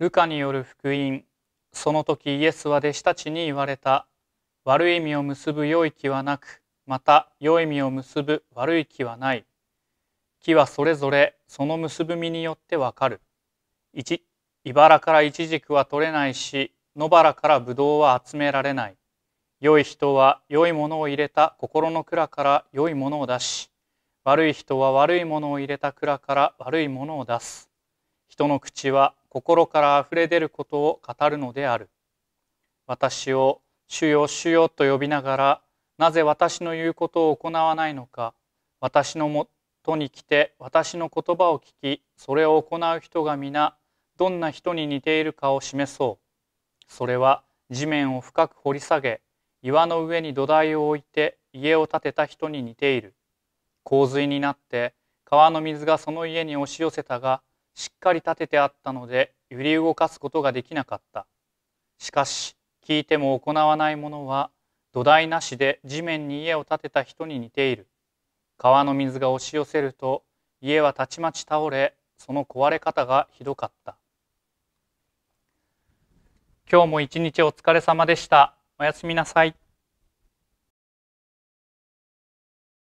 ルカによる福音その時イエスは弟子たちに言われた悪い実を結ぶ良い木はなくまた良い実を結ぶ悪い木はない木はそれぞれその結ぶ実によってわかるば茨からイチジクは取れないし野原からブドウは集められない良い人は良いものを入れた心の蔵から良いものを出し悪い人は悪いものを入れた蔵から悪いものを出す人の口は心から溢れ出ることを語るのである私を主よ主よと呼びながらなぜ私の言うことを行わないのか私のもとに来て私の言葉を聞きそれを行う人が皆どんな人に似ているかを示そうそれは地面を深く掘り下げ岩の上に土台を置いて家を建てた人に似ている洪水になって川の水がその家に押し寄せたがしっかり立ててあったので揺り動かすことができなかったしかし聞いても行わないものは土台なしで地面に家を建てた人に似ている川の水が押し寄せると家はたちまち倒れその壊れ方がひどかった今日も一日お疲れ様でしたおやすみなさい